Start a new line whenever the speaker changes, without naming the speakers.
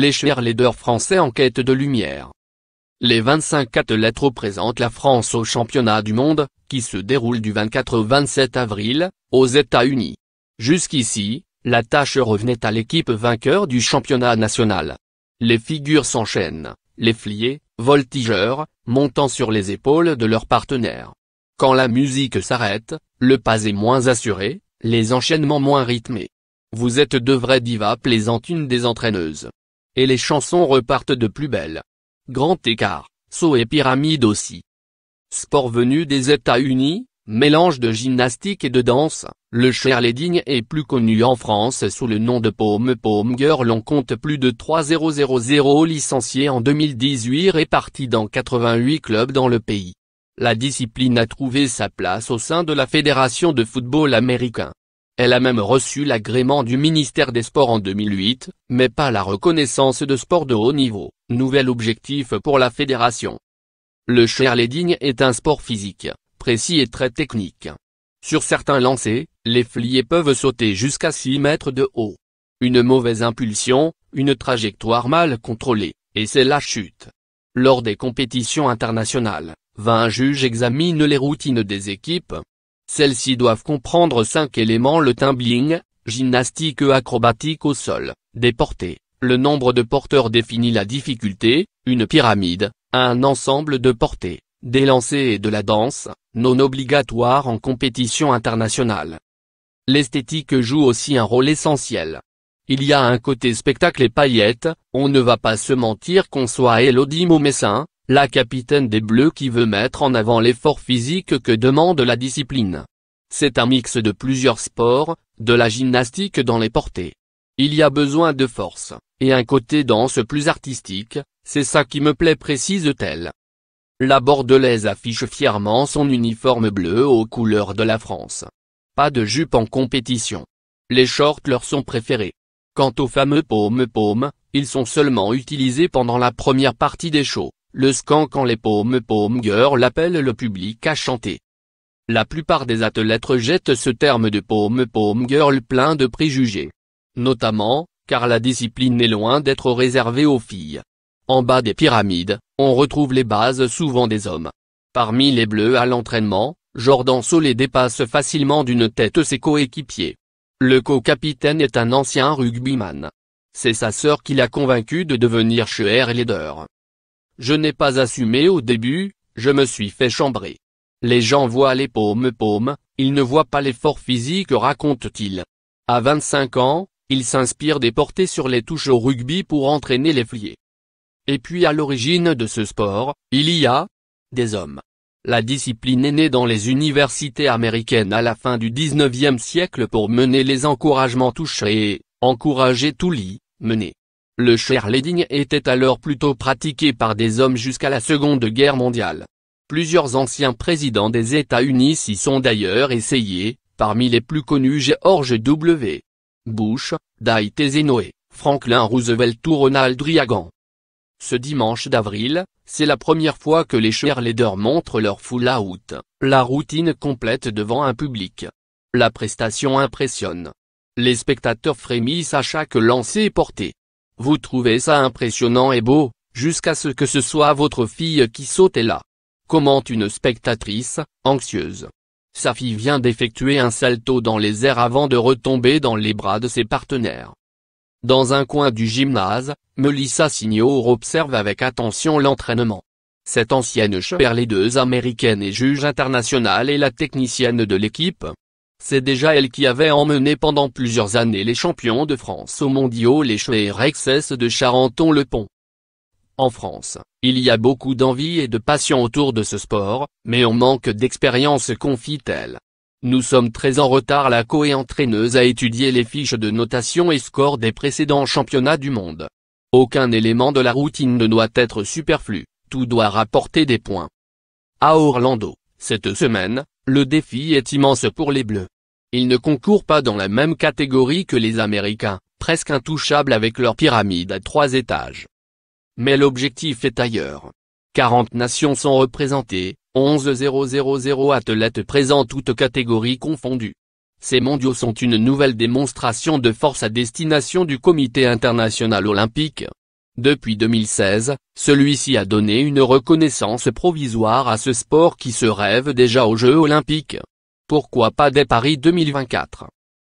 Les leaders français en quête de lumière. Les 25 athlètes représentent la France au championnat du monde, qui se déroule du 24 au 27 avril, aux États-Unis. Jusqu'ici, la tâche revenait à l'équipe vainqueur du championnat national. Les figures s'enchaînent, les fliers, voltigeurs, montant sur les épaules de leurs partenaires. Quand la musique s'arrête, le pas est moins assuré, les enchaînements moins rythmés. Vous êtes de vrais divas plaisantes une des entraîneuses et les chansons repartent de plus belle. Grand écart, saut et pyramide aussi. Sport venu des États-Unis, mélange de gymnastique et de danse, le cheerleading est plus connu en France sous le nom de Paume Paume Girl on compte plus de 3000 licenciés en 2018 répartis dans 88 clubs dans le pays. La discipline a trouvé sa place au sein de la Fédération de football américain. Elle a même reçu l'agrément du ministère des Sports en 2008, mais pas la reconnaissance de sport de haut niveau, nouvel objectif pour la fédération. Le cheerleading est un sport physique, précis et très technique. Sur certains lancers, les fliers peuvent sauter jusqu'à 6 mètres de haut. Une mauvaise impulsion, une trajectoire mal contrôlée, et c'est la chute. Lors des compétitions internationales, 20 juges examinent les routines des équipes, celles-ci doivent comprendre cinq éléments le tumbling, gymnastique acrobatique au sol, des portées, le nombre de porteurs définit la difficulté, une pyramide, un ensemble de portées, des lancers et de la danse, non obligatoire en compétition internationale. L'esthétique joue aussi un rôle essentiel. Il y a un côté spectacle et paillettes, on ne va pas se mentir qu'on soit Elodie Momessin, la capitaine des Bleus qui veut mettre en avant l'effort physique que demande la discipline. C'est un mix de plusieurs sports, de la gymnastique dans les portées. Il y a besoin de force, et un côté danse plus artistique, c'est ça qui me plaît précise-t-elle. La Bordelaise affiche fièrement son uniforme bleu aux couleurs de la France. Pas de jupe en compétition. Les shorts leur sont préférés. Quant aux fameux paumes paumes, ils sont seulement utilisés pendant la première partie des shows. Le scan quand les paumes paume girl appellent le public à chanter. La plupart des athlètes rejettent ce terme de paume paume girl plein de préjugés. Notamment, car la discipline est loin d'être réservée aux filles. En bas des pyramides, on retrouve les bases souvent des hommes. Parmi les bleus à l'entraînement, Jordan Solé dépasse facilement d'une tête ses coéquipiers. Le co-capitaine est un ancien rugbyman. C'est sa sœur qui l'a convaincu de devenir cheer leader. Je n'ai pas assumé au début, je me suis fait chambrer. Les gens voient les paumes-paumes, ils ne voient pas l'effort physique raconte-t-il. À 25 ans, il s'inspire des portées sur les touches au rugby pour entraîner les fliers. Et puis à l'origine de ce sport, il y a des hommes. La discipline est née dans les universités américaines à la fin du 19e siècle pour mener les encouragements touchés, encourager tout lit, mener. Le cheerleading était alors plutôt pratiqué par des hommes jusqu'à la Seconde Guerre mondiale. Plusieurs anciens présidents des États-Unis s'y sont d'ailleurs essayés, parmi les plus connus George W. Bush, Dwight Eisenhower, Franklin Roosevelt ou Ronald Reagan. Ce dimanche d'avril, c'est la première fois que les cheerleaders montrent leur full out, la routine complète devant un public. La prestation impressionne. Les spectateurs frémissent à chaque lancer portée. Vous trouvez ça impressionnant et beau, jusqu'à ce que ce soit votre fille qui saute là. Commente une spectatrice, anxieuse. Sa fille vient d'effectuer un salto dans les airs avant de retomber dans les bras de ses partenaires. Dans un coin du gymnase, Melissa Signor observe avec attention l'entraînement. Cette ancienne chère les deux américaines et juge internationale et la technicienne de l'équipe. C'est déjà elle qui avait emmené pendant plusieurs années les champions de France aux mondiaux les et de Charenton-le-Pont. En France, il y a beaucoup d'envie et de passion autour de ce sport, mais on manque d'expérience confie-t-elle. Nous sommes très en retard la co-entraîneuse a étudié les fiches de notation et score des précédents championnats du monde. Aucun élément de la routine ne doit être superflu, tout doit rapporter des points. À Orlando, cette semaine, le défi est immense pour les Bleus. Ils ne concourent pas dans la même catégorie que les Américains, presque intouchables avec leur pyramide à trois étages. Mais l'objectif est ailleurs. 40 nations sont représentées, 11 000 athlètes présents toutes catégories confondues. Ces mondiaux sont une nouvelle démonstration de force à destination du Comité international olympique, depuis 2016, celui-ci a donné une reconnaissance provisoire à ce sport qui se rêve déjà aux Jeux Olympiques. Pourquoi pas dès Paris 2024